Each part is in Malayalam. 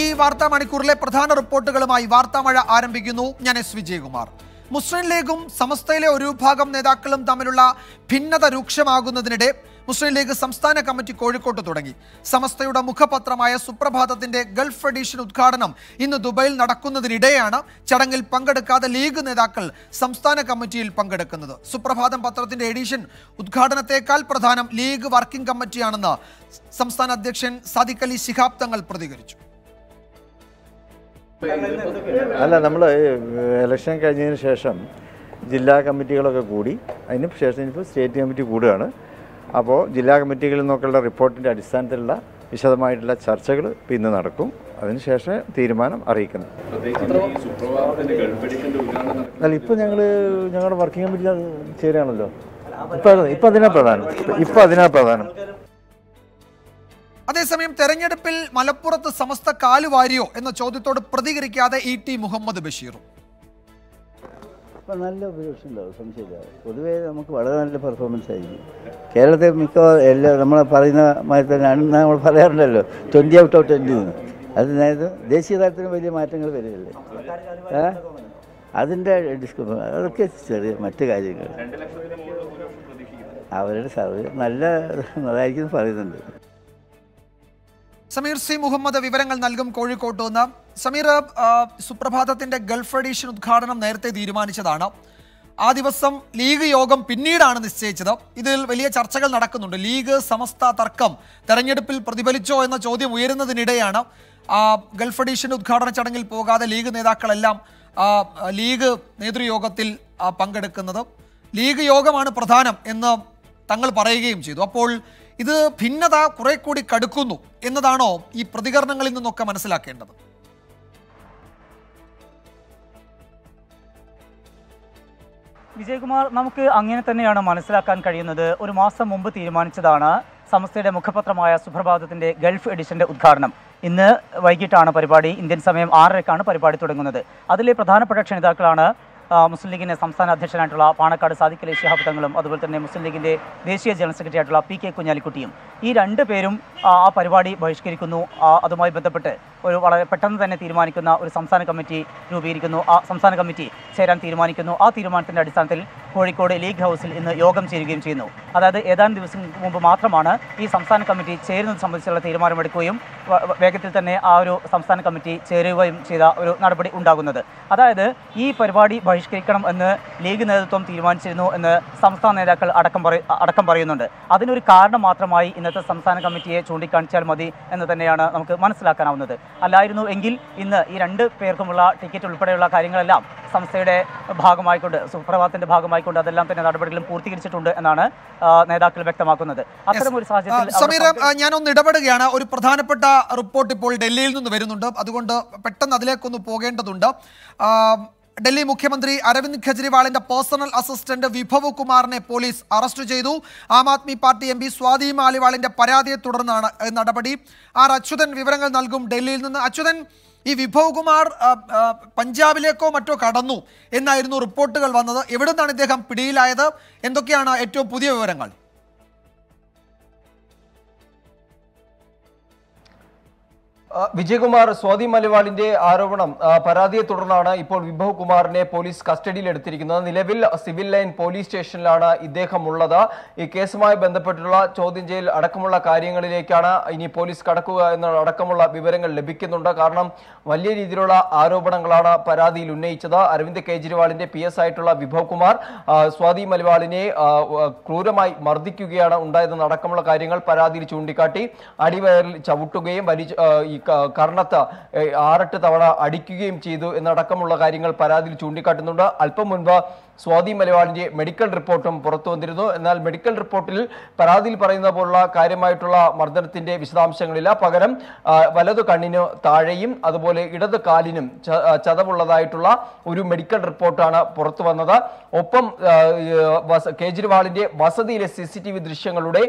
ഈ വാർത്താ മണിക്കൂറിലെ പ്രധാന റിപ്പോർട്ടുകളുമായി വാർത്താമഴ ആരംഭിക്കുന്നു ഞാൻ എസ് വിജയകുമാർ മുസ്ലിം ലീഗും സമസ്തയിലെ ഒരു വിഭാഗം നേതാക്കളും തമ്മിലുള്ള ഭിന്നത രൂക്ഷമാകുന്നതിനിടെ മുസ്ലിം ലീഗ് സംസ്ഥാന കമ്മിറ്റി കോഴിക്കോട്ട് തുടങ്ങി സമസ്തയുടെ മുഖപത്രമായ സുപ്രഭാതത്തിന്റെ ഗൾഫ് എഡീഷൻ ഉദ്ഘാടനം ഇന്ന് ദുബൈയിൽ നടക്കുന്നതിനിടെയാണ് ചടങ്ങിൽ പങ്കെടുക്കാതെ ലീഗ് നേതാക്കൾ സംസ്ഥാന കമ്മിറ്റിയിൽ പങ്കെടുക്കുന്നത് സുപ്രഭാതം പത്രത്തിന്റെ എഡീഷൻ ഉദ്ഘാടനത്തെക്കാൾ പ്രധാനം ലീഗ് വർക്കിംഗ് കമ്മിറ്റിയാണെന്ന് സംസ്ഥാന അധ്യക്ഷൻ സാദിഖ് അലി ശിഹാബ് തങ്ങൾ പ്രതികരിച്ചു അല്ല നമ്മൾ ഇലക്ഷൻ കഴിഞ്ഞതിന് ശേഷം ജില്ലാ കമ്മിറ്റികളൊക്കെ കൂടി അതിന് ശേഷം ഇപ്പോൾ സ്റ്റേറ്റ് കമ്മിറ്റി കൂടുകയാണ് അപ്പോൾ ജില്ലാ കമ്മിറ്റികളിൽ നിന്നൊക്കെയുള്ള റിപ്പോർട്ടിൻ്റെ അടിസ്ഥാനത്തിലുള്ള വിശദമായിട്ടുള്ള ചർച്ചകൾ ഇന്ന് നടക്കും അതിനുശേഷം തീരുമാനം അറിയിക്കുന്നു അല്ല ഇപ്പോൾ ഞങ്ങൾ ഞങ്ങളുടെ വർക്കിംഗ് കമ്മിറ്റി ചേരുകയാണല്ലോ ഇപ്പം ഇപ്പം അതിനാ പ്രധാനം ഇപ്പം അതിനാ പ്രധാനം അതേസമയം തെരഞ്ഞെടുപ്പിൽ മലപ്പുറത്ത് സമസ്ത കാലുവാരിയോ എന്ന ചോദ്യത്തോട് പ്രതികരിക്കാതെ ഇ ടി മുഹമ്മദ് ബഷീറും നല്ല ഉപദേശം ഉണ്ടാവും സംശയമില്ല പൊതുവേ നമുക്ക് വളരെ നല്ല പെർഫോമൻസ് ആയിരിക്കും കേരളത്തെ മിക്ക എല്ലാ നമ്മൾ പറയുന്ന മാതിരി തന്നെയാണ് നമ്മൾ പറയാറുണ്ടല്ലോ ട്വൻറ്റി ഔട്ട് ഓഫ് ട്വൻറ്റി എന്ന് അതായത് ദേശീയ തലത്തിന് വലിയ മാറ്റങ്ങൾ വരികയല്ലേ അതിൻ്റെ ഡിസ്കോ അതൊക്കെ ചെറിയ മറ്റു കാര്യങ്ങൾ അവരുടെ സർവേ നല്ല നല്ലതായിരിക്കും പറയുന്നുണ്ട് സമീർ സി മുഹമ്മദ് വിവരങ്ങൾ നൽകും കോഴിക്കോട്ട് നിന്ന് സമീർ സുപ്രഭാതത്തിന്റെ ഗൾഫ് എഡീഷൻ ഉദ്ഘാടനം നേരത്തെ തീരുമാനിച്ചതാണ് ആ ദിവസം ലീഗ് യോഗം പിന്നീടാണ് നിശ്ചയിച്ചത് ഇതിൽ വലിയ ചർച്ചകൾ നടക്കുന്നുണ്ട് ലീഗ് സമസ്ത തർക്കം തെരഞ്ഞെടുപ്പിൽ പ്രതിഫലിച്ചോ എന്ന ചോദ്യം ഉയരുന്നതിനിടെയാണ് ഗൾഫ് എഡീഷൻ ഉദ്ഘാടന ചടങ്ങിൽ പോകാതെ ലീഗ് നേതാക്കളെല്ലാം ലീഗ് നേതൃയോഗത്തിൽ പങ്കെടുക്കുന്നത് ലീഗ് യോഗമാണ് പ്രധാനം എന്ന് തങ്ങൾ പറയുകയും ചെയ്തു അപ്പോൾ ഇത് ഭിന്നത കുറെ കൂടി കടുക്കുന്നു എന്നതാണോ ഈ പ്രതികരണങ്ങളിൽ നിന്നൊക്കെ മനസ്സിലാക്കേണ്ടത് വിജയകുമാർ നമുക്ക് അങ്ങനെ തന്നെയാണ് മനസ്സിലാക്കാൻ കഴിയുന്നത് ഒരു മാസം മുമ്പ് തീരുമാനിച്ചതാണ് സംസ്ഥയുടെ മുഖപത്രമായ സുപ്രഭാതത്തിന്റെ ഗൾഫ് എഡിഷന്റെ ഉദ്ഘാടനം ഇന്ന് വൈകിട്ടാണ് പരിപാടി ഇന്ത്യൻ സമയം ആറരക്കാണ് പരിപാടി തുടങ്ങുന്നത് അതിലെ പ്രധാനപ്പെട്ട ക്ഷണിതാക്കളാണ് മുസ്ലിം ലീഗിൻ്റെ സംസ്ഥാന അധ്യക്ഷനായിട്ടുള്ള പാണക്കാട് സാദിഖ് അലി ശിഹാബ് തങ്ങളും അതുപോലെ തന്നെ മുസ്ലിം ലീഗിൻ്റെ ദേശീയ ജനറൽ സെക്രട്ടറി ആയിട്ടുള്ള പി കെ കുഞ്ഞാലിക്കുട്ടിയും ഈ രണ്ട് പേരും ആ പരിപാടി ബഹിഷ്കരിക്കുന്നു അതുമായി ബന്ധപ്പെട്ട് ഒരു വളരെ പെട്ടെന്ന് തന്നെ തീരുമാനിക്കുന്ന ഒരു സംസ്ഥാന കമ്മിറ്റി രൂപീകരിക്കുന്നു ആ സംസ്ഥാന കമ്മിറ്റി ചേരാൻ തീരുമാനിക്കുന്നു ആ തീരുമാനത്തിൻ്റെ അടിസ്ഥാനത്തിൽ കോഴിക്കോട് ലീഗ് ഹൗസിൽ ഇന്ന് യോഗം ചേരുകയും ചെയ്യുന്നു അതായത് ഏതാനും ദിവസം മുമ്പ് മാത്രമാണ് ഈ സംസ്ഥാന കമ്മിറ്റി ചേരുന്നത് സംബന്ധിച്ചുള്ള തീരുമാനമെടുക്കുകയും വേഗത്തിൽ തന്നെ ആ ഒരു സംസ്ഥാന കമ്മിറ്റി ചേരുകയും ചെയ്ത ഒരു നടപടി ഉണ്ടാകുന്നത് അതായത് ഈ പരിപാടി ബഹിഷ്കരിക്കണം എന്ന് ലീഗ് നേതൃത്വം തീരുമാനിച്ചിരുന്നു എന്ന് സംസ്ഥാന നേതാക്കൾ അടക്കം അടക്കം പറയുന്നുണ്ട് അതിനൊരു കാരണം മാത്രമായി ഇന്ന് ഇന്നത്തെ സംസ്ഥാന കമ്മിറ്റിയെ ചൂണ്ടിക്കാണിച്ചാൽ മതി എന്ന് തന്നെയാണ് നമുക്ക് മനസ്സിലാക്കാനാവുന്നത് അല്ലായിരുന്നു എങ്കിൽ ഇന്ന് ഈ രണ്ട് പേർക്കുമുള്ള ടിക്കറ്റ് ഉൾപ്പെടെയുള്ള കാര്യങ്ങളെല്ലാം സംസ്ഥയുടെ ഭാഗമായിക്കൊണ്ട് സുപ്രഭാതത്തിന്റെ ഭാഗമായിക്കൊണ്ട് അതെല്ലാം തന്നെ നടപടികളും പൂർത്തീകരിച്ചിട്ടുണ്ട് എന്നാണ് നേതാക്കൾ വ്യക്തമാക്കുന്നത് അത്തരമൊരു സാഹചര്യം ഞാനൊന്ന് ഇടപെടുകയാണ് ഒരു പ്രധാനപ്പെട്ട റിപ്പോർട്ട് ഇപ്പോൾ ഡൽഹിയിൽ നിന്ന് വരുന്നുണ്ട് അതുകൊണ്ട് പെട്ടെന്ന് അതിലേക്കൊന്ന് പോകേണ്ടതുണ്ട് ഡൽഹി മുഖ്യമന്ത്രി അരവിന്ദ് കെജ്രിവാളിന്റെ പേഴ്സണൽ അസിസ്റ്റന്റ് വിഭവ് കുമാറിനെ പോലീസ് അറസ്റ്റ് ചെയ്തു Aam Aadmi party M P Swati മാലിവാളിന്റെ പരാതിയെ തുടർന്നാണ് നടപടി ആർ അച്യുതൻ വിവരങ്ങൾ നൽകും ഡൽഹിയിൽ നിന്ന് അച്യുതൻ ഈ വിഭവ് കുമാർ പഞ്ചാബിലേക്കോ മറ്റോ കടന്നു എന്നായിരുന്നു റിപ്പോർട്ടുകൾ വന്നത് എവിടുന്നാണ് ഇദ്ദേഹം പിടിയിലായത് എന്തൊക്കെയാണ് ഏറ്റവും പുതിയ വിവരങ്ങൾ വിജയകുമാർ സ്വാതി മലവാളിന്റെ ആരോപണം പരാതിയെ തുടർന്നാണ് ഇപ്പോൾ വിഭവ് കുമാറിനെ പോലീസ് കസ്റ്റഡിയിൽ എടുത്തിരിക്കുന്നത് നിലവിൽ സിവിൽ ലൈൻ പോലീസ് സ്റ്റേഷനിലാണ് ഇദ്ദേഹം ഉള്ളത് ഈ കേസുമായി ബന്ധപ്പെട്ടുള്ള ചോദ്യം ചെയ്യൽ അടക്കമുള്ള കാര്യങ്ങളിലേക്കാണ് ഇനി പോലീസ് കടക്കുക എന്ന അടക്കമുള്ള വിവരങ്ങൾ ലഭിക്കുന്നുണ്ട് കാരണം വലിയ രീതിയിലുള്ള ആരോപണങ്ങളാണ് പരാതിയിൽ ഉന്നയിച്ചത് അരവിന്ദ് കെജ്രിവാളിന്റെ പി ആയിട്ടുള്ള വിഭവ് കുമാർ സ്വാതി മലവാളിനെ ക്രൂരമായി മർദ്ദിക്കുകയാണ് ഉണ്ടായതെന്ന് അടക്കമുള്ള കാര്യങ്ങൾ പരാതിയിൽ ചൂണ്ടിക്കാട്ടി അടിവയറിൽ ചവിട്ടുകയും വലിയ കർണത്ത് ആറെട്ട് തവണ അടിക്കുകയും ചെയ്തു എന്നടക്കമുള്ള കാര്യങ്ങൾ പരാതിയിൽ ചൂണ്ടിക്കാട്ടുന്നുണ്ട് അല്പം മുൻപ് സ്വാതി മലയാളിന്റെ മെഡിക്കൽ റിപ്പോർട്ടും പുറത്തു വന്നിരുന്നു എന്നാൽ മെഡിക്കൽ റിപ്പോർട്ടിൽ പരാതിയിൽ പറയുന്ന പോലുള്ള കാര്യമായിട്ടുള്ള മർദ്ദനത്തിന്റെ വിശദാംശങ്ങളില്ല പകരം വലതു കണ്ണിന് താഴെയും അതുപോലെ ഇടത് കാലിനും ചതവുള്ളതായിട്ടുള്ള ഒരു മെഡിക്കൽ റിപ്പോർട്ടാണ് പുറത്തു വന്നത് ഒപ്പം കേജ്രിവാളിന്റെ വസതിയിലെ സി ദൃശ്യങ്ങളുടെ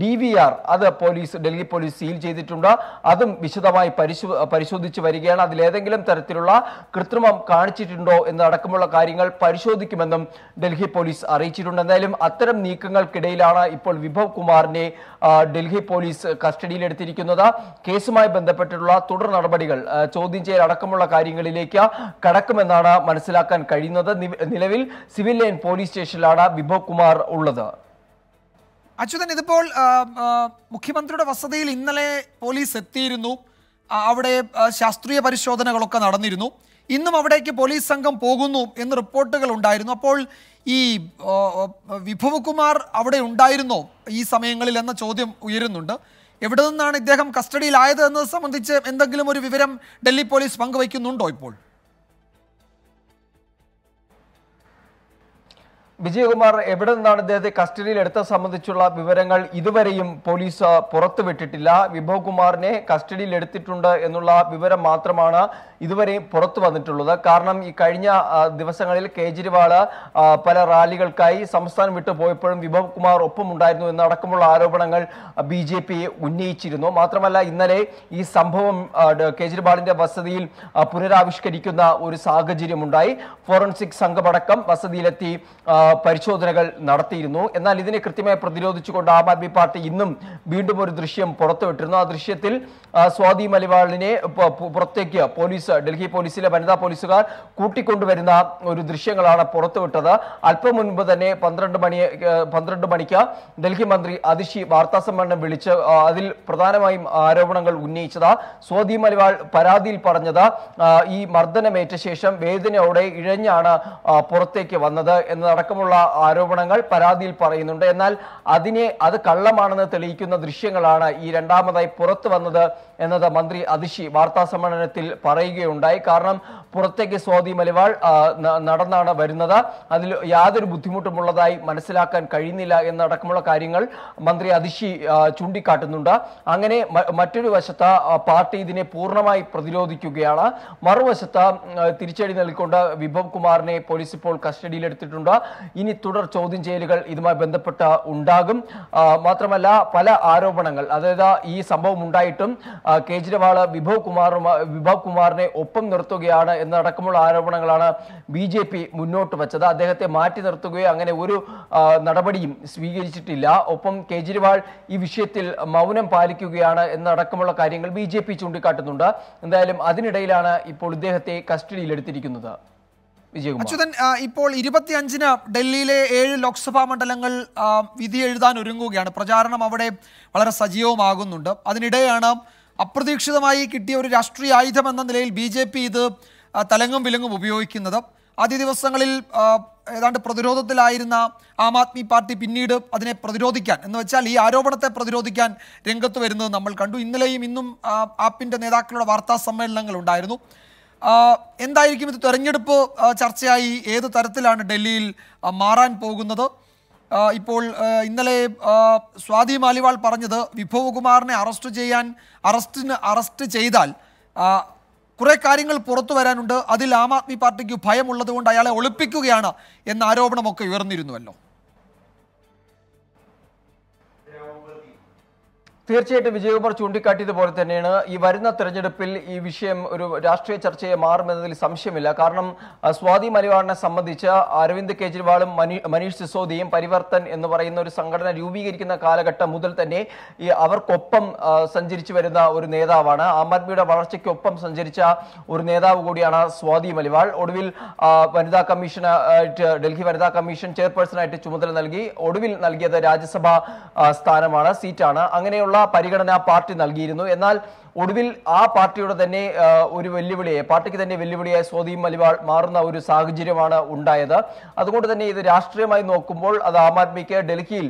ഡി വി ആർ അത് പോലീസ് ഡൽഹി പോലീസ് സീൽ ചെയ്തിട്ടുണ്ട് അതും വിശദമായി പരിശോ പരിശോധിച്ച് വരികയാണ് അതിലേതെങ്കിലും തരത്തിലുള്ള കൃത്രിമം കാണിച്ചിട്ടുണ്ടോ എന്നടക്കമുള്ള കാര്യങ്ങൾ പരിശോധിക്കുമെന്നും ഡൽഹി പോലീസ് അറിയിച്ചിട്ടുണ്ട് എന്തായാലും അത്തരം നീക്കങ്ങൾക്കിടയിലാണ് ഇപ്പോൾ വിഭവ് കുമാറിനെ ഡൽഹി പോലീസ് കസ്റ്റഡിയിലെടുത്തിരിക്കുന്നത് കേസുമായി ബന്ധപ്പെട്ടുള്ള തുടർ നടപടികൾ ചോദ്യം ചെയ്യൽ അടക്കമുള്ള കാര്യങ്ങളിലേക്ക് കടക്കുമെന്നാണ് മനസ്സിലാക്കാൻ കഴിയുന്നത് നിലവിൽ സിവിൽ ലൈൻ പോലീസ് സ്റ്റേഷനിലാണ് വിഭവ് കുമാർ ഉള്ളത് അച്യുതൻ ഇതിപ്പോൾ മുഖ്യമന്ത്രിയുടെ വസതിയിൽ ഇന്നലെ പോലീസ് എത്തിയിരുന്നു അവിടെ ശാസ്ത്രീയ പരിശോധനകളൊക്കെ നടന്നിരുന്നു ഇന്നും അവിടേക്ക് പോലീസ് സംഘം പോകുന്നു എന്ന് റിപ്പോർട്ടുകൾ ഉണ്ടായിരുന്നു അപ്പോൾ ഈ വിഭവകുമാർ അവിടെ ഉണ്ടായിരുന്നോ ഈ സമയങ്ങളിൽ എന്ന ചോദ്യം ഉയരുന്നുണ്ട് എവിടെ നിന്നാണ് ഇദ്ദേഹം കസ്റ്റഡിയിലായത് എന്നത് സംബന്ധിച്ച് എന്തെങ്കിലും ഒരു വിവരം ഡൽഹി പോലീസ് പങ്കുവയ്ക്കുന്നുണ്ടോ ഇപ്പോൾ വിജയകുമാർ എവിടെ നിന്നാണ് ഇദ്ദേഹത്തെ കസ്റ്റഡിയിൽ എടുത്ത സംബന്ധിച്ചുള്ള വിവരങ്ങൾ ഇതുവരെയും പോലീസ് പുറത്തുവിട്ടിട്ടില്ല കുമാറിനെ കസ്റ്റഡിയിൽ എടുത്തിട്ടുണ്ട് എന്നുള്ള വിവരം മാത്രമാണ് ഇതുവരെയും പുറത്തു വന്നിട്ടുള്ളത് കാരണം ഈ കഴിഞ്ഞ ദിവസങ്ങളിൽ കേജ്രിവാള് പല റാലികൾക്കായി സംസ്ഥാനം വിട്ടു പോയപ്പോഴും വിഭവ് കുമാർ ഒപ്പമുണ്ടായിരുന്നു എന്നടക്കമുള്ള ആരോപണങ്ങൾ ബി ജെ പി ഉന്നയിച്ചിരുന്നു മാത്രമല്ല ഇന്നലെ ഈ സംഭവം കേജ്രിവാളിന്റെ വസതിയിൽ പുനരാവിഷ്കരിക്കുന്ന ഒരു സാഹചര്യമുണ്ടായി ഫോറൻസിക് സംഘമടക്കം വസതിയിലെത്തി പരിശോധനകൾ നടത്തിയിരുന്നു എന്നാൽ ഇതിനെ കൃത്യമായി പ്രതിരോധിച്ചുകൊണ്ട് ആം ആദ്മി പാർട്ടി ഇന്നും വീണ്ടും ഒരു ദൃശ്യം പുറത്തുവിട്ടിരുന്നു ആ ദൃശ്യത്തിൽ സ്വാതി മലിവാളിനെ പുറത്തേക്ക് പോലീസ് ഡൽഹി പോലീസിലെ വനിതാ പോലീസുകാർ കൂട്ടിക്കൊണ്ടുവരുന്ന ഒരു ദൃശ്യങ്ങളാണ് പുറത്തുവിട്ടത് അല്പം മുൻപ് തന്നെ പന്ത്രണ്ട് മണി പന്ത്രണ്ട് മണിക്ക് ഡൽഹി മന്ത്രി അതിഷി വാർത്താ സമ്മേളനം വിളിച്ച് അതിൽ പ്രധാനമായും ആരോപണങ്ങൾ ഉന്നയിച്ചത് സ്വാതി മലിവാൾ പരാതിയിൽ പറഞ്ഞത് ഈ മർദ്ദനമേറ്റ ശേഷം വേദനയോടെ ഇഴഞ്ഞാണ് പുറത്തേക്ക് വന്നത് എന്നതടക്കം അടക്കമുള്ള ആരോപണങ്ങൾ പരാതിയിൽ പറയുന്നുണ്ട് എന്നാൽ അതിനെ അത് കള്ളമാണെന്ന് തെളിയിക്കുന്ന ദൃശ്യങ്ങളാണ് ഈ രണ്ടാമതായി പുറത്തു വന്നത് എന്നത് മന്ത്രി അതിശി വാർത്താ സമ്മേളനത്തിൽ പറയുകയുണ്ടായി കാരണം പുറത്തേക്ക് സ്വാതി മലവാൾ നടന്നാണ് വരുന്നത് അതിൽ യാതൊരു ബുദ്ധിമുട്ടുമുള്ളതായി മനസ്സിലാക്കാൻ കഴിയുന്നില്ല എന്നടക്കമുള്ള കാര്യങ്ങൾ മന്ത്രി അതിശി ചൂണ്ടിക്കാട്ടുന്നുണ്ട് അങ്ങനെ മറ്റൊരു വശത്ത് പാർട്ടി ഇതിനെ പൂർണ്ണമായി പ്രതിരോധിക്കുകയാണ് മറുവശത്ത് തിരിച്ചടി നൽകിക്കൊണ്ട് വിഭവ് കുമാറിനെ പോലീസ് ഇപ്പോൾ കസ്റ്റഡിയിലെടുത്തിട്ടുണ്ട് ഇനി തുടർ ചോദ്യം ചെയ്യലുകൾ ഇതുമായി ബന്ധപ്പെട്ട് ഉണ്ടാകും മാത്രമല്ല പല ആരോപണങ്ങൾ അതായത് ഈ സംഭവം ഉണ്ടായിട്ടും കേജ്രിവാൾ വിഭവ് കുമാറുമായി വിഭവ് കുമാറിനെ ഒപ്പം നിർത്തുകയാണ് എന്നടക്കമുള്ള ആരോപണങ്ങളാണ് ബി ജെ പി മുന്നോട്ട് വച്ചത് അദ്ദേഹത്തെ മാറ്റി നിർത്തുകയോ അങ്ങനെ ഒരു നടപടിയും സ്വീകരിച്ചിട്ടില്ല ഒപ്പം കേജ്രിവാൾ ഈ വിഷയത്തിൽ മൗനം പാലിക്കുകയാണ് എന്നടക്കമുള്ള കാര്യങ്ങൾ ബി ജെ പി ചൂണ്ടിക്കാട്ടുന്നുണ്ട് എന്തായാലും അതിനിടയിലാണ് ഇപ്പോൾ ഇദ്ദേഹത്തെ കസ്റ്റഡിയിലെടുത്തിരിക്കുന്നത് അച്യുതൻ ഇപ്പോൾ ഇരുപത്തിയഞ്ചിന് ഡൽഹിയിലെ ഏഴ് ലോക്സഭാ മണ്ഡലങ്ങൾ വിധി എഴുതാൻ ഒരുങ്ങുകയാണ് പ്രചാരണം അവിടെ വളരെ സജീവമാകുന്നുണ്ട് അതിനിടെയാണ് അപ്രതീക്ഷിതമായി കിട്ടിയ ഒരു രാഷ്ട്രീയ ആയുധം എന്ന നിലയിൽ ബി ജെ പി ഇത് തലങ്ങും വിലങ്ങും ഉപയോഗിക്കുന്നത് ആദ്യ ദിവസങ്ങളിൽ ഏതാണ്ട് പ്രതിരോധത്തിലായിരുന്ന ആം ആദ്മി പാർട്ടി പിന്നീട് അതിനെ പ്രതിരോധിക്കാൻ എന്ന് വെച്ചാൽ ഈ ആരോപണത്തെ പ്രതിരോധിക്കാൻ രംഗത്ത് വരുന്നത് നമ്മൾ കണ്ടു ഇന്നലെയും ഇന്നും ആപ്പിൻ്റെ നേതാക്കളുടെ വാർത്താ സമ്മേളനങ്ങൾ ഉണ്ടായിരുന്നു എന്തായിരിക്കും ഇത് തെരഞ്ഞെടുപ്പ് ചർച്ചയായി ഏത് തരത്തിലാണ് ഡൽഹിയിൽ മാറാൻ പോകുന്നത് ഇപ്പോൾ ഇന്നലെ സ്വാതി മാലിവാൾ പറഞ്ഞത് വിഭവകുമാറിനെ അറസ്റ്റ് ചെയ്യാൻ അറസ്റ്റിന് അറസ്റ്റ് ചെയ്താൽ കുറേ കാര്യങ്ങൾ പുറത്തു വരാനുണ്ട് അതിൽ ആം ആദ്മി പാർട്ടിക്ക് ഭയമുള്ളതുകൊണ്ട് അയാളെ ഒളിപ്പിക്കുകയാണ് എന്ന ആരോപണമൊക്കെ ഉയർന്നിരുന്നുവല്ലോ തീർച്ചയായിട്ടും വിജയകുമാർ ചൂണ്ടിക്കാട്ടിയതുപോലെ തന്നെയാണ് ഈ വരുന്ന തെരഞ്ഞെടുപ്പിൽ ഈ വിഷയം ഒരു രാഷ്ട്രീയ ചർച്ചയെ മാറുമെന്നതിൽ സംശയമില്ല കാരണം സ്വാതി മലയാളിനെ സംബന്ധിച്ച് അരവിന്ദ് കെജ്രിവാളും മനീഷ് സിസോദിയും പരിവർത്തൻ എന്ന് പറയുന്ന ഒരു സംഘടന രൂപീകരിക്കുന്ന കാലഘട്ടം മുതൽ തന്നെ ഈ അവർക്കൊപ്പം സഞ്ചരിച്ചു വരുന്ന ഒരു നേതാവാണ് ആം ആദ്മിയുടെ വളർച്ചയ്ക്കൊപ്പം സഞ്ചരിച്ച ഒരു നേതാവ് കൂടിയാണ് സ്വാതി മലിവാൾ ഒടുവിൽ വനിതാ കമ്മീഷൻ ആയിട്ട് ഡൽഹി വനിതാ കമ്മീഷൻ ചെയർപേഴ്സണായിട്ട് ചുമതല നൽകി ഒടുവിൽ നൽകിയത് രാജ്യസഭാ സ്ഥാനമാണ് സീറ്റാണ് അങ്ങനെയുള്ള പരിഗണന പാർട്ടി നൽകിയിരുന്നു എന്നാൽ ഒടുവിൽ ആ പാർട്ടിയുടെ തന്നെ ഒരു വെല്ലുവിളിയെ പാർട്ടിക്ക് തന്നെ വെല്ലുവിളിയായി സ്വാധീനം മലിവാൾ മാറുന്ന ഒരു സാഹചര്യമാണ് ഉണ്ടായത് അതുകൊണ്ട് തന്നെ ഇത് രാഷ്ട്രീയമായി നോക്കുമ്പോൾ അത് ആം ആദ്മിക്ക് ഡൽഹിയിൽ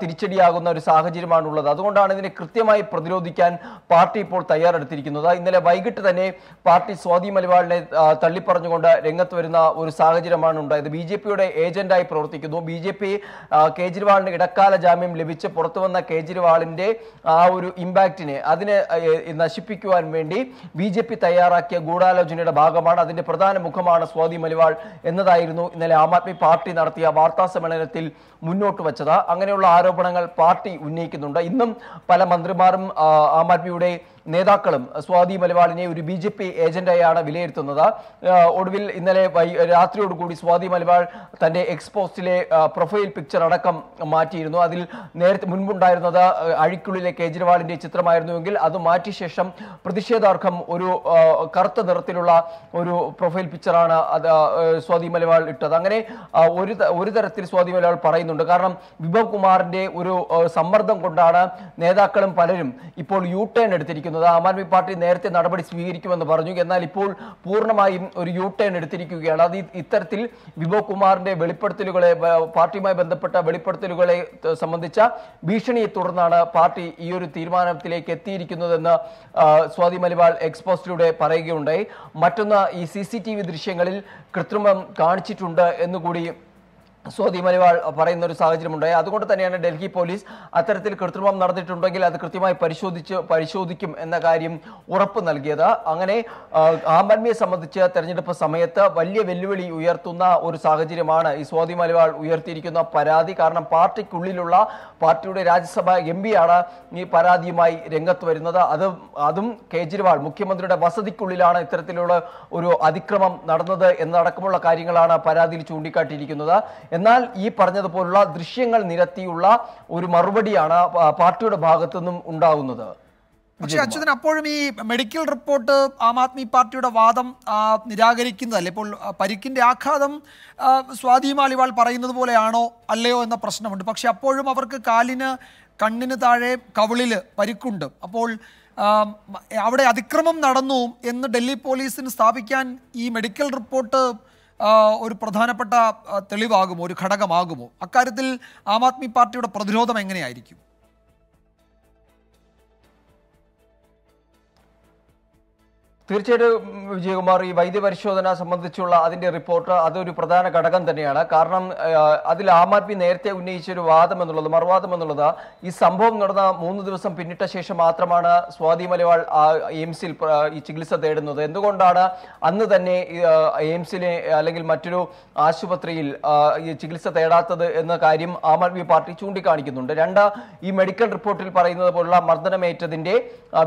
തിരിച്ചടിയാകുന്ന ഒരു സാഹചര്യമാണ് ഉള്ളത് അതുകൊണ്ടാണ് ഇതിനെ കൃത്യമായി പ്രതിരോധിക്കാൻ പാർട്ടി ഇപ്പോൾ തയ്യാറെടുത്തിരിക്കുന്നത് ഇന്നലെ വൈകിട്ട് തന്നെ പാർട്ടി സ്വാദി മലിവാളിനെ തള്ളിപ്പറഞ്ഞുകൊണ്ട് രംഗത്ത് വരുന്ന ഒരു സാഹചര്യമാണ് ഉണ്ടായത് ബി ജെ പിയുടെ ഏജന്റായി പ്രവർത്തിക്കുന്നു ബി ജെ പി കേജ്രിവാളിന് ഇടക്കാല ജാമ്യം ലഭിച്ച് പുറത്തുവന്ന കേജ്രിവാളിന്റെ ആ ഒരു ഇമ്പാക്റ്റിനെ അതിന് നശിപ്പിക്കുവാൻ വേണ്ടി ബി ജെ പി തയ്യാറാക്കിയ ഗൂഢാലോചനയുടെ ഭാഗമാണ് അതിന്റെ പ്രധാന മുഖമാണ് സ്വാതി മലിവാൾ എന്നതായിരുന്നു ഇന്നലെ ആം ആദ്മി പാർട്ടി നടത്തിയ വാർത്താ സമ്മേളനത്തിൽ മുന്നോട്ട് വച്ചത് അങ്ങനെയുള്ള ആരോപണങ്ങൾ പാർട്ടി ഉന്നയിക്കുന്നുണ്ട് ഇന്നും പല മന്ത്രിമാരും ആം ആദ്മിയുടെ നേതാക്കളും സ്വാതി മലവാളിനെ ഒരു ബി ജെ പി ഏജന്റായാണ് വിലയിരുത്തുന്നത് ഒടുവിൽ ഇന്നലെ രാത്രിയോടുകൂടി സ്വാതി മലവാൾ തന്റെ എക്സ്പോസ്റ്റിലെ പ്രൊഫൈൽ പിക്ചർ അടക്കം മാറ്റിയിരുന്നു അതിൽ നേരത്തെ മുൻപുണ്ടായിരുന്നത് അഴിക്കുള്ളിലെ കേജ്രിവാളിന്റെ ചിത്രമായിരുന്നുവെങ്കിൽ അത് മാറ്റിയ ശേഷം പ്രതിഷേധാർഹം ഒരു കറുത്ത നിറത്തിലുള്ള ഒരു പ്രൊഫൈൽ പിക്ചറാണ് അത് സ്വാതി മലവാൾ ഇട്ടത് അങ്ങനെ ഒരു ഒരു തരത്തിൽ സ്വാതി മലവാൾ പറയുന്നുണ്ട് കാരണം വിഭവ് കുമാറിന്റെ ഒരു സമ്മർദ്ദം കൊണ്ടാണ് നേതാക്കളും പലരും ഇപ്പോൾ യു ടേൺ എടുത്തിരിക്കുന്നത് ചെയ്യുന്നത് ആം ആദ്മി പാർട്ടി നേരത്തെ നടപടി സ്വീകരിക്കുമെന്ന് പറഞ്ഞു എന്നാൽ ഇപ്പോൾ പൂർണ്ണമായും ഒരു യു ടേൺ എടുത്തിരിക്കുകയാണ് അത് ഇത്തരത്തിൽ വിഭവ് കുമാറിന്റെ വെളിപ്പെടുത്തലുകളെ പാർട്ടിയുമായി ബന്ധപ്പെട്ട വെളിപ്പെടുത്തലുകളെ സംബന്ധിച്ച ഭീഷണിയെ തുടർന്നാണ് പാർട്ടി ഈ ഒരു തീരുമാനത്തിലേക്ക് എത്തിയിരിക്കുന്നതെന്ന് സ്വാതി മലിവാൾ എക്സ്പോസ്റ്റിലൂടെ പറയുകയുണ്ടായി മറ്റൊന്ന് ഈ സി ദൃശ്യങ്ങളിൽ കൃത്രിമം കാണിച്ചിട്ടുണ്ട് എന്നുകൂടി സ്വാതി മലിവാൾ പറയുന്ന ഒരു സാഹചര്യമുണ്ടായി അതുകൊണ്ട് തന്നെയാണ് ഡൽഹി പോലീസ് അത്തരത്തിൽ കൃത്രിമം നടന്നിട്ടുണ്ടെങ്കിൽ അത് കൃത്യമായി പരിശോധിച്ച് പരിശോധിക്കും എന്ന കാര്യം ഉറപ്പ് നൽകിയത് അങ്ങനെ ആമന്മയെ സംബന്ധിച്ച് തെരഞ്ഞെടുപ്പ് സമയത്ത് വലിയ വെല്ലുവിളി ഉയർത്തുന്ന ഒരു സാഹചര്യമാണ് ഈ സ്വാതി മലിവാൾ ഉയർത്തിയിരിക്കുന്ന പരാതി കാരണം പാർട്ടിക്കുള്ളിലുള്ള പാർട്ടിയുടെ രാജ്യസഭ എം പിയാണ് ഈ പരാതിയുമായി രംഗത്ത് വരുന്നത് അത് അതും കേജ്രിവാൾ മുഖ്യമന്ത്രിയുടെ വസതിക്കുള്ളിലാണ് ഇത്തരത്തിലുള്ള ഒരു അതിക്രമം നടന്നത് എന്നടക്കമുള്ള കാര്യങ്ങളാണ് പരാതിയിൽ ചൂണ്ടിക്കാട്ടിയിരിക്കുന്നത് എന്നാൽ ഈ പറഞ്ഞതുപോലുള്ള ദൃശ്യങ്ങൾ നിരത്തിയുള്ള ഒരു മറുപടിയാണ് പാർട്ടിയുടെ ഭാഗത്തു നിന്നും ഉണ്ടാകുന്നത് പക്ഷെ അച്യുതൻ അപ്പോഴും ഈ മെഡിക്കൽ റിപ്പോർട്ട് ആം ആദ്മി പാർട്ടിയുടെ വാദം നിരാകരിക്കുന്നതല്ലേ ഇപ്പോൾ പരിക്കിന്റെ ആഘാതം സ്വാതിമാലിവാൾ പറയുന്നത് പോലെയാണോ അല്ലയോ എന്ന പ്രശ്നമുണ്ട് പക്ഷെ അപ്പോഴും അവർക്ക് കാലിന് കണ്ണിന് താഴെ കവിളിൽ പരിക്കുണ്ട് അപ്പോൾ അവിടെ അതിക്രമം നടന്നു എന്ന് ഡൽഹി പോലീസിന് സ്ഥാപിക്കാൻ ഈ മെഡിക്കൽ റിപ്പോർട്ട് ഒരു പ്രധാനപ്പെട്ട തെളിവാകുമോ ഒരു ഘടകമാകുമോ അക്കാര്യത്തിൽ ആം ആദ്മി പാർട്ടിയുടെ പ്രതിരോധം എങ്ങനെയായിരിക്കും തീർച്ചയായിട്ടും വിജയകുമാർ ഈ വൈദ്യപരിശോധന സംബന്ധിച്ചുള്ള അതിന്റെ റിപ്പോർട്ട് അതൊരു പ്രധാന ഘടകം തന്നെയാണ് കാരണം അതിൽ ആം ആദ്മി നേരത്തെ ഉന്നയിച്ച ഒരു വാദം എന്നുള്ളത് മറുവാദം എന്നുള്ളത് ഈ സംഭവം നടന്ന മൂന്ന് ദിവസം പിന്നിട്ട ശേഷം മാത്രമാണ് സ്വാതി മലയാൾ എയിംസിൽ ഈ ചികിത്സ തേടുന്നത് എന്തുകൊണ്ടാണ് അന്ന് തന്നെ എയിംസിനെ അല്ലെങ്കിൽ മറ്റൊരു ആശുപത്രിയിൽ ഈ ചികിത്സ തേടാത്തത് എന്ന കാര്യം ആം ആദ്മി പാർട്ടി ചൂണ്ടിക്കാണിക്കുന്നുണ്ട് രണ്ട് ഈ മെഡിക്കൽ റിപ്പോർട്ടിൽ പറയുന്നത് പോലുള്ള മർദ്ദനമേറ്റതിന്റെ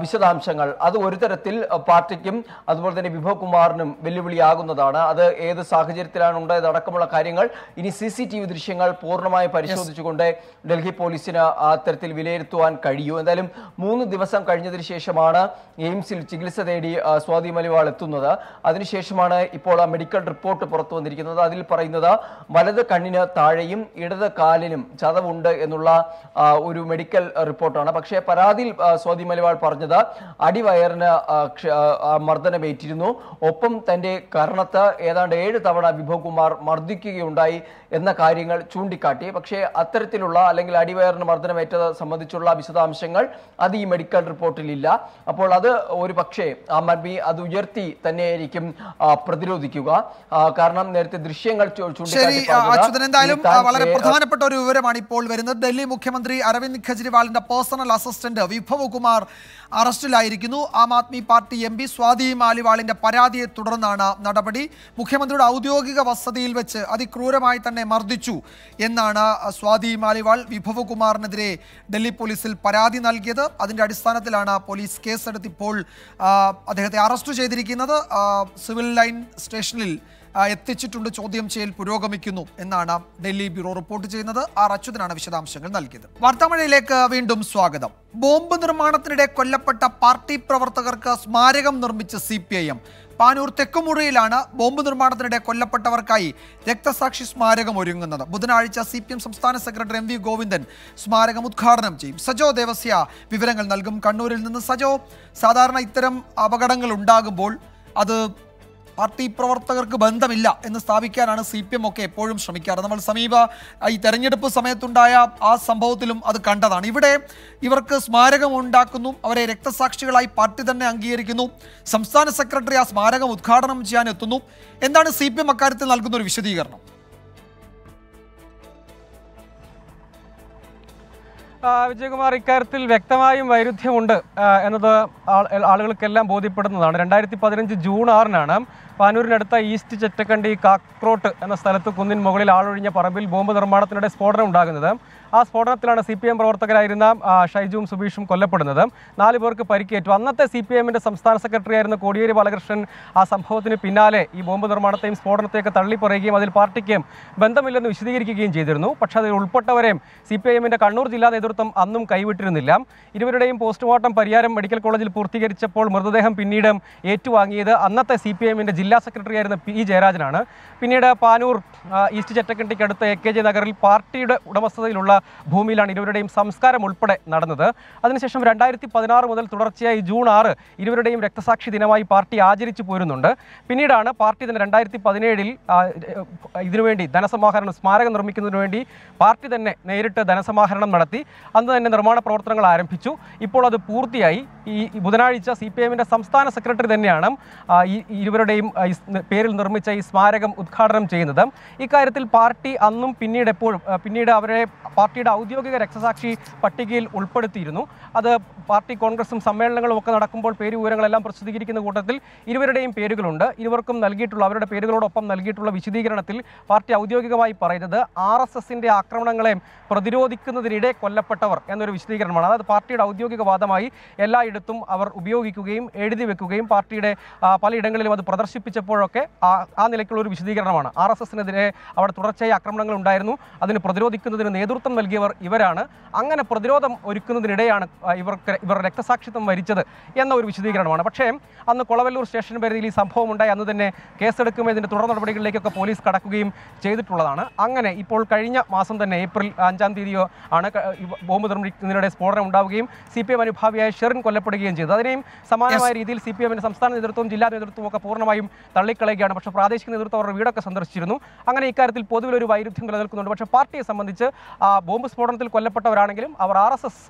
വിശദാംശങ്ങൾ അത് ഒരു തരത്തിൽ പാർട്ടിക്ക് ഗോഖലെയും അതുപോലെ തന്നെ വിഭവ് കുമാറിനും വെല്ലുവിളിയാകുന്നതാണ് അത് ഏത് സാഹചര്യത്തിലാണ് ഉണ്ടായത് അടക്കമുള്ള കാര്യങ്ങൾ ഇനി സി സി ടി വി ദൃശ്യങ്ങൾ പൂർണ്ണമായി പരിശോധിച്ചുകൊണ്ട് ഡൽഹി പോലീസിന് അത്തരത്തിൽ വിലയിരുത്തുവാൻ കഴിയൂ എന്തായാലും മൂന്ന് ദിവസം കഴിഞ്ഞതിന് ശേഷമാണ് എയിംസിൽ ചികിത്സ തേടി സ്വാതി മലിവാൾ എത്തുന്നത് അതിനുശേഷമാണ് ഇപ്പോൾ ആ മെഡിക്കൽ റിപ്പോർട്ട് പുറത്തു വന്നിരിക്കുന്നത് അതിൽ പറയുന്നത് വലത് കണ്ണിന് താഴെയും ഇടത് കാലിനും ചതവുണ്ട് എന്നുള്ള ഒരു മെഡിക്കൽ റിപ്പോർട്ടാണ് പക്ഷേ പരാതിയിൽ സ്വാതി മലിവാൾ പറഞ്ഞത് അടിവയറിന് മർദ്ദനമേറ്റിരുന്നു ഒപ്പം തന്റെ കരണത്ത് ഏതാണ്ട് ഏഴ് തവണ വിഭവ് കുമാർ മർദ്ദിക്കുകയുണ്ടായി എന്ന കാര്യങ്ങൾ ചൂണ്ടിക്കാട്ടി പക്ഷേ അത്തരത്തിലുള്ള അല്ലെങ്കിൽ അടിവയറിന് മർദ്ദനമേറ്റത് സംബന്ധിച്ചുള്ള വിശദാംശങ്ങൾ അത് ഈ മെഡിക്കൽ റിപ്പോർട്ടിലില്ല അപ്പോൾ അത് ഒരു പക്ഷേ ആം ആദ്മി അത് ഉയർത്തി തന്നെയായിരിക്കും പ്രതിരോധിക്കുക കാരണം നേരത്തെ ദൃശ്യങ്ങൾ എന്തായാലും വളരെ പ്രധാനപ്പെട്ട ഒരു വിവരമാണ് ഇപ്പോൾ വരുന്നത് ഡൽഹി മുഖ്യമന്ത്രി അരവിന്ദ് കെജ്രിവാളിന്റെ പേഴ്സണൽ അസിസ്റ്റന്റ് കുമാർ അറസ്റ്റിലായിരിക്കുന്നു Aam Aadmi party M P Swati മാലിവാളിന്റെ പരാതിയെ തുടർന്നാണ് നടപടി മുഖ്യമന്ത്രിയുടെ ഔദ്യോഗിക വസതിയിൽ വെച്ച് അതിക്രൂരമായി തന്നെ തന്നെ മർദ്ദിച്ചു എന്നാണ് സ്വാതി മാലിവാൾ വിഭവകുമാറിനെതിരെ ഡൽഹി പോലീസിൽ പരാതി നൽകിയത് അതിൻ്റെ അടിസ്ഥാനത്തിലാണ് പോലീസ് കേസെടുത്തിപ്പോൾ അദ്ദേഹത്തെ അറസ്റ്റ് ചെയ്തിരിക്കുന്നത് സിവിൽ ലൈൻ സ്റ്റേഷനിൽ എത്തിച്ചിട്ടുണ്ട് ചോദ്യം ചെയ്യൽ പുരോഗമിക്കുന്നു എന്നാണ് ഡൽഹി ബ്യൂറോ റിപ്പോർട്ട് ചെയ്യുന്നത് ആർ അച്യുതനാണ് വിശദാംശങ്ങൾ നൽകിയത് വാർത്താമഴയിലേക്ക് വീണ്ടും സ്വാഗതം ബോംബ് നിർമ്മാണത്തിനിടെ കൊല്ലപ്പെട്ട പാർട്ടി പ്രവർത്തകർക്ക് സ്മാരകം നിർമ്മിച്ച C P I M Panoor തെക്കുമുറിയിലാണ് ബോംബ് നിർമ്മാണത്തിനിടെ കൊല്ലപ്പെട്ടവർക്കായി രക്തസാക്ഷി സ്മാരകം ഒരുങ്ങുന്നത് ബുധനാഴ്ച സി പി എം സംസ്ഥാന സെക്രട്ടറി എം വി ഗോവിന്ദൻ സ്മാരകം ഉദ്ഘാടനം ചെയ്യും സജോ ദേവസ്യ വിവരങ്ങൾ നൽകും കണ്ണൂരിൽ നിന്ന് സജോ സാധാരണ ഇത്തരം അപകടങ്ങൾ ഉണ്ടാകുമ്പോൾ അത് പാർട്ടി പ്രവർത്തകർക്ക് ബന്ധമില്ല എന്ന് സ്ഥാപിക്കാനാണ് സി പി എം ഒക്കെ എപ്പോഴും ശ്രമിക്കാറ് നമ്മൾ സമീപ ഈ തെരഞ്ഞെടുപ്പ് സമയത്തുണ്ടായ ആ സംഭവത്തിലും അത് കണ്ടതാണ് ഇവിടെ ഇവർക്ക് സ്മാരകം ഉണ്ടാക്കുന്നു അവരെ രക്തസാക്ഷികളായി പാർട്ടി തന്നെ അംഗീകരിക്കുന്നു സംസ്ഥാന സെക്രട്ടറി ആ സ്മാരകം ഉദ്ഘാടനം ചെയ്യാൻ എത്തുന്നു എന്താണ് സി പി എം അക്കാര്യത്തിൽ നൽകുന്ന ഒരു വിശദീകരണം വിജയകുമാർ ഇക്കാര്യത്തിൽ വ്യക്തമായും വൈരുദ്ധ്യമുണ്ട് എന്നത് ആളുകൾക്കെല്ലാം ബോധ്യപ്പെടുന്നതാണ് രണ്ടായിരത്തി പതിനഞ്ച് ജൂൺ ആറിനാണ് പാനൂരിനടുത്ത ഈസ്റ്റ് ചെറ്റക്കണ്ടി കാക്രോട്ട് എന്ന സ്ഥലത്ത് കുന്നിൻ മുകളിൽ ആളൊഴിഞ്ഞ പറമ്പിൽ ബോംബ് നിർമ്മാണത്തിനിടെ സ്ഫോടനം ഉണ്ടാകുന്നത് ആ സ്ഫോടനത്തിലാണ് സി പി എം പ്രവർത്തകരായിരുന്ന ഷൈജുവും സുബീഷും കൊല്ലപ്പെടുന്നത് നാല് പേർക്ക് പരിക്കേറ്റു അന്നത്തെ സി പി എമ്മിൻ്റെ സംസ്ഥാന സെക്രട്ടറി ആയിരുന്ന കോടിയേരി ബാലകൃഷ്ണൻ ആ സംഭവത്തിന് പിന്നാലെ ഈ ബോംബ് നിർമ്മാണത്തെയും സ്ഫോടനത്തെയൊക്കെ തള്ളിപ്പറയുകയും അതിൽ പാർട്ടിക്കും ബന്ധമില്ലെന്ന് വിശദീകരിക്കുകയും ചെയ്തിരുന്നു പക്ഷേ അതിൽ ഉൾപ്പെട്ടവരെയും സി പി ഐഎമ്മിൻ്റെ കണ്ണൂർ ജില്ലാ നേതൃത്വം അന്നും കൈവിട്ടിരുന്നില്ല ഇരുവരുടെയും പോസ്റ്റ്മോർട്ടം പരിയാരം മെഡിക്കൽ കോളേജിൽ പൂർത്തീകരിച്ചപ്പോൾ മൃതദേഹം പിന്നീട് ഏറ്റുവാങ്ങിയത് അന്നത്തെ സി പി എമ്മിൻ്റെ ജില്ലാ സെക്രട്ടറി ആയിരുന്ന പി ജയരാജനാണ് പിന്നീട് പാനൂർ ഈസ്റ്റ് ചട്ടക്കണ്ടിക്കടുത്ത എ കെ ജെ നഗറിൽ പാർട്ടിയുടെ ഉടമസ്ഥതയിലുള്ള ഭൂമിയിലാണ് ഇരുവരുടെയും സംസ്കാരം ഉൾപ്പെടെ നടന്നത് അതിനുശേഷം രണ്ടായിരത്തി പതിനാറ് മുതൽ തുടർച്ചയായി ജൂൺ ആറ് ഇരുവരുടെയും രക്തസാക്ഷി ദിനമായി പാർട്ടി ആചരിച്ചു പോരുന്നുണ്ട് പിന്നീടാണ് പാർട്ടി തന്നെ രണ്ടായിരത്തി പതിനേഴിൽ ഇതിനുവേണ്ടി ധനസമാഹരണം സ്മാരകം നിർമ്മിക്കുന്നതിന് വേണ്ടി പാർട്ടി തന്നെ നേരിട്ട് ധനസമാഹരണം നടത്തി അന്ന് തന്നെ നിർമ്മാണ പ്രവർത്തനങ്ങൾ ആരംഭിച്ചു ഇപ്പോൾ അത് പൂർത്തിയായി ഈ ബുധനാഴ്ച സി പി എമ്മിൻ്റെ സംസ്ഥാന സെക്രട്ടറി തന്നെയാണ് ഈ ഇരുവരുടെയും പേരിൽ നിർമ്മിച്ച ഈ സ്മാരകം ഉദ്ഘാടനം ചെയ്യുന്നത് ഇക്കാര്യത്തിൽ പാർട്ടി അന്നും പിന്നീട് എപ്പോഴും പിന്നീട് അവരെ പാർട്ടിയുടെ ഔദ്യോഗിക രക്തസാക്ഷി പട്ടികയിൽ ഉൾപ്പെടുത്തിയിരുന്നു അത് പാർട്ടി കോൺഗ്രസും സമ്മേളനങ്ങളും ഒക്കെ നടക്കുമ്പോൾ പേര് വിവരങ്ങളെല്ലാം പ്രസിദ്ധീകരിക്കുന്ന കൂട്ടത്തിൽ ഇരുവരുടെയും പേരുകളുണ്ട് ഇരുവർക്കും നൽകിയിട്ടുള്ള അവരുടെ പേരുകളോടൊപ്പം നൽകിയിട്ടുള്ള വിശദീകരണത്തിൽ പാർട്ടി ഔദ്യോഗികമായി പറയുന്നത് ആർ എസ് എസിൻ്റെ ആക്രമണങ്ങളെ പ്രതിരോധിക്കുന്നതിനിടെ കൊല്ലപ്പെട്ടവർ എന്നൊരു വിശദീകരണമാണ് അതായത് പാർട്ടിയുടെ ഔദ്യോഗിക വാദമായി എല്ലാ പലയിടത്തും അവർ ഉപയോഗിക്കുകയും എഴുതി വെക്കുകയും പാർട്ടിയുടെ പലയിടങ്ങളിലും അത് പ്രദർശിപ്പിച്ചപ്പോഴൊക്കെ ആ നിലയ്ക്കുള്ള ഒരു വിശദീകരണമാണ് ആർ എസ് എസിനെതിരെ അവിടെ തുടർച്ചയായി ആക്രമണങ്ങൾ ഉണ്ടായിരുന്നു അതിന് പ്രതിരോധിക്കുന്നതിന് നേതൃത്വം നൽകിയവർ ഇവരാണ് അങ്ങനെ പ്രതിരോധം ഒരുക്കുന്നതിനിടെയാണ് ഇവർക്ക് ഇവർ രക്തസാക്ഷിത്വം വരിച്ചത് എന്ന ഒരു വിശദീകരണമാണ് പക്ഷേ അന്ന് കൊളവല്ലൂർ സ്റ്റേഷൻ പരിധിയിൽ ഈ സംഭവം ഉണ്ടായി അന്ന് തന്നെ കേസെടുക്കുമ്പോൾ തുടർ നടപടികളിലേക്കൊക്കെ പോലീസ് കടക്കുകയും ചെയ്തിട്ടുള്ളതാണ് അങ്ങനെ ഇപ്പോൾ കഴിഞ്ഞ മാസം തന്നെ ഏപ്രിൽ അഞ്ചാം തീയതിയോ ആണ് ബോംബ് നിർമ്മിക്കുന്നതിനിടെ സ്ഫോടനം ഉണ്ടാവുകയും സി പി എം അനുഭാവിയായ ഷെറിൻ കൊല്ലപ്പെട്ട ഏർപ്പെടുകയും ചെയ്തു അതിനെയും സമാനമായ രീതിയിൽ സി പി എമ്മിന്റെ സംസ്ഥാന നേതൃത്വവും ജില്ലാ നേതൃത്വവും ഒക്കെ പൂർണ്ണമായും തള്ളിക്കളയുകയാണ് പക്ഷേ പ്രാദേശിക നേതൃത്വം അവരുടെ വീടൊക്കെ സന്ദർശിച്ചിരുന്നു അങ്ങനെ ഇക്കാര്യത്തിൽ പൊതുവിൽ ഒരു വൈരുദ്ധ്യം നിലനിൽക്കുന്നുണ്ട് പക്ഷേ പാർട്ടിയെ സംബന്ധിച്ച് ബോംബ് സ്ഫോടനത്തിൽ കൊല്ലപ്പെട്ടവരാണെങ്കിലും അവർ ആർ എസ് എസ്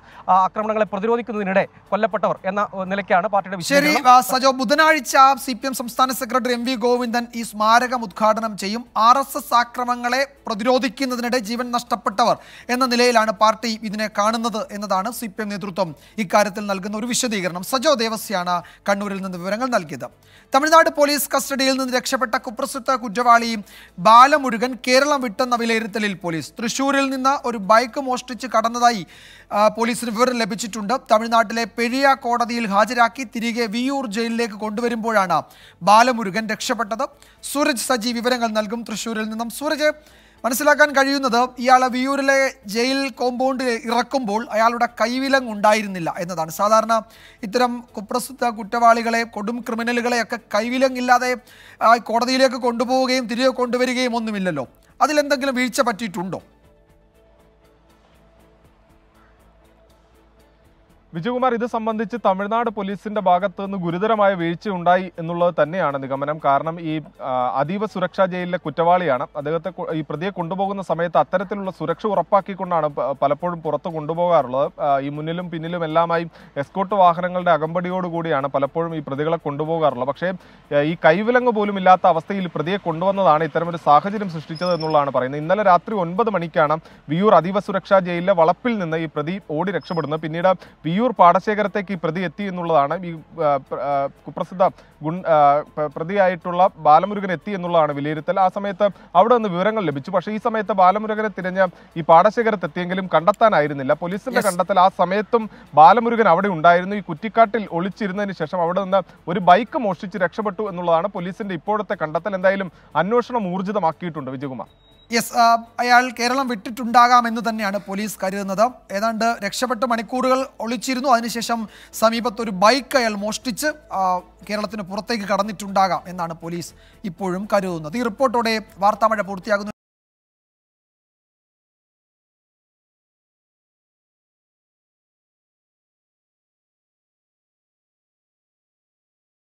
ആക്രമണങ്ങളെ പ്രതിരോധിക്കുന്നതിനിടെ കൊല്ലപ്പെട്ടവർ എന്ന നിലയ്ക്കാണ് പാർട്ടിയുടെ ശരി സജോ ബുധനാഴ്ച സി പി എം സംസ്ഥാന സെക്രട്ടറി എം വി ഗോവിന്ദൻ ഈ സ്മാരകം ഉദ്ഘാടനം ചെയ്യും ആർ എസ് എസ് ആക്രമണങ്ങളെ പ്രതിരോധിക്കുന്നതിനിടെ ജീവൻ നഷ്ടപ്പെട്ടവർ എന്ന നിലയിലാണ് പാർട്ടി ഇതിനെ കാണുന്നത് എന്നതാണ് സി പി എം നേതൃത്വം ഇക്കാര്യത്തിൽ നൽകുന്ന ഒരു വിഷയം വിശദീകരണം സജോ ദേവസ്യാണ് കണ്ണൂരിൽ നിന്ന് വിവരങ്ങൾ നൽകിയത് തമിഴ്നാട് പോലീസ് കസ്റ്റഡിയിൽ നിന്ന് രക്ഷപ്പെട്ട കുപ്രസിദ്ധ കുറ്റവാളി ബാലമുരുകൻ കേരളം വിട്ടെന്ന വിലയിരുത്തലിൽ പോലീസ് തൃശൂരിൽ നിന്ന് ഒരു ബൈക്ക് മോഷ്ടിച്ച് കടന്നതായി പോലീസിന് വിവരം ലഭിച്ചിട്ടുണ്ട് തമിഴ്നാട്ടിലെ പെരിയ കോടതിയിൽ ഹാജരാക്കി തിരികെ വിയൂർ ജയിലിലേക്ക് കൊണ്ടുവരുമ്പോഴാണ് ബാലമുരുകൻ രക്ഷപ്പെട്ടത് സൂരജ് സജി വിവരങ്ങൾ നൽകും തൃശൂരിൽ നിന്നും സൂരജ് മനസ്സിലാക്കാൻ കഴിയുന്നത് ഇയാളെ വിയൂരിലെ ജയിൽ കോമ്പൗണ്ടിൽ ഇറക്കുമ്പോൾ അയാളുടെ കൈവിലങ് ഉണ്ടായിരുന്നില്ല എന്നതാണ് സാധാരണ ഇത്തരം കുപ്രസിദ്ധ കുറ്റവാളികളെ കൊടും ക്രിമിനലുകളെയൊക്കെ കൈവിലങ്ങില്ലാതെ കോടതിയിലേക്ക് കൊണ്ടുപോവുകയും തിരികെ കൊണ്ടുവരികയും ഒന്നുമില്ലല്ലോ അതിലെന്തെങ്കിലും വീഴ്ച പറ്റിയിട്ടുണ്ടോ വിജയകുമാർ ഇത് സംബന്ധിച്ച് തമിഴ്നാട് പോലീസിന്റെ ഭാഗത്തു നിന്ന് ഗുരുതരമായ ഉണ്ടായി എന്നുള്ളത് തന്നെയാണ് നിഗമനം കാരണം ഈ അതീവ സുരക്ഷാ ജയിലിലെ കുറ്റവാളിയാണ് അദ്ദേഹത്തെ ഈ പ്രതിയെ കൊണ്ടുപോകുന്ന സമയത്ത് അത്തരത്തിലുള്ള സുരക്ഷ ഉറപ്പാക്കിക്കൊണ്ടാണ് പലപ്പോഴും പുറത്ത് കൊണ്ടുപോകാറുള്ളത് ഈ മുന്നിലും പിന്നിലും എല്ലാമായി എസ്കോട്ട് വാഹനങ്ങളുടെ അകമ്പടിയോടുകൂടിയാണ് പലപ്പോഴും ഈ പ്രതികളെ കൊണ്ടുപോകാറുള്ളത് പക്ഷേ ഈ കൈവിലങ്ങ് പോലും ഇല്ലാത്ത അവസ്ഥയിൽ പ്രതിയെ കൊണ്ടുവന്നതാണ് ഇത്തരമൊരു സാഹചര്യം സൃഷ്ടിച്ചത് എന്നുള്ളതാണ് പറയുന്നത് ഇന്നലെ രാത്രി ഒൻപത് മണിക്കാണ് വിയൂർ അതീവ സുരക്ഷാ ജയിലിലെ വളപ്പിൽ നിന്ന് ഈ പ്രതി ഓടി രക്ഷപ്പെടുന്നത് പിന്നീട് വിയൂർ തിരൂർ പാടശേഖരത്തേക്ക് പ്രതി എത്തി എന്നുള്ളതാണ് ഈ കുപ്രസിദ്ധ ഗുൺ പ്രതിയായിട്ടുള്ള ബാലമുരുകൻ എത്തി എന്നുള്ളതാണ് വിലയിരുത്തൽ ആ സമയത്ത് അവിടെ നിന്ന് വിവരങ്ങൾ ലഭിച്ചു പക്ഷേ ഈ സമയത്ത് ബാലമുരുകനെ തിരഞ്ഞ ഈ പാടശേഖരത്ത് എത്തിയെങ്കിലും കണ്ടെത്താനായിരുന്നില്ല പോലീസിന്റെ കണ്ടെത്തൽ ആ സമയത്തും ബാലമുരുകൻ അവിടെ ഉണ്ടായിരുന്നു ഈ കുറ്റിക്കാട്ടിൽ ഒളിച്ചിരുന്നതിന് ശേഷം അവിടെ നിന്ന് ഒരു ബൈക്ക് മോഷ്ടിച്ച് രക്ഷപ്പെട്ടു എന്നുള്ളതാണ് പോലീസിന്റെ ഇപ്പോഴത്തെ കണ്ടെത്തൽ എന്തായാലും അന്വേഷണം ഊർജിതമാക്കിയിട്ടുണ്ട് വിജയകുമാർ യെസ് അയാൾ കേരളം വിട്ടിട്ടുണ്ടാകാം എന്ന് തന്നെയാണ് പോലീസ് കരുതുന്നത് ഏതാണ്ട് രക്ഷപ്പെട്ട മണിക്കൂറുകൾ ഒളിച്ചിരുന്നു അതിനുശേഷം സമീപത്തൊരു ബൈക്ക് അയാൾ മോഷ്ടിച്ച് കേരളത്തിന് പുറത്തേക്ക് കടന്നിട്ടുണ്ടാകാം എന്നാണ് പോലീസ് ഇപ്പോഴും കരുതുന്നത് ഈ റിപ്പോർട്ടോടെ വാർത്താമഴ പൂർത്തിയാകുന്നു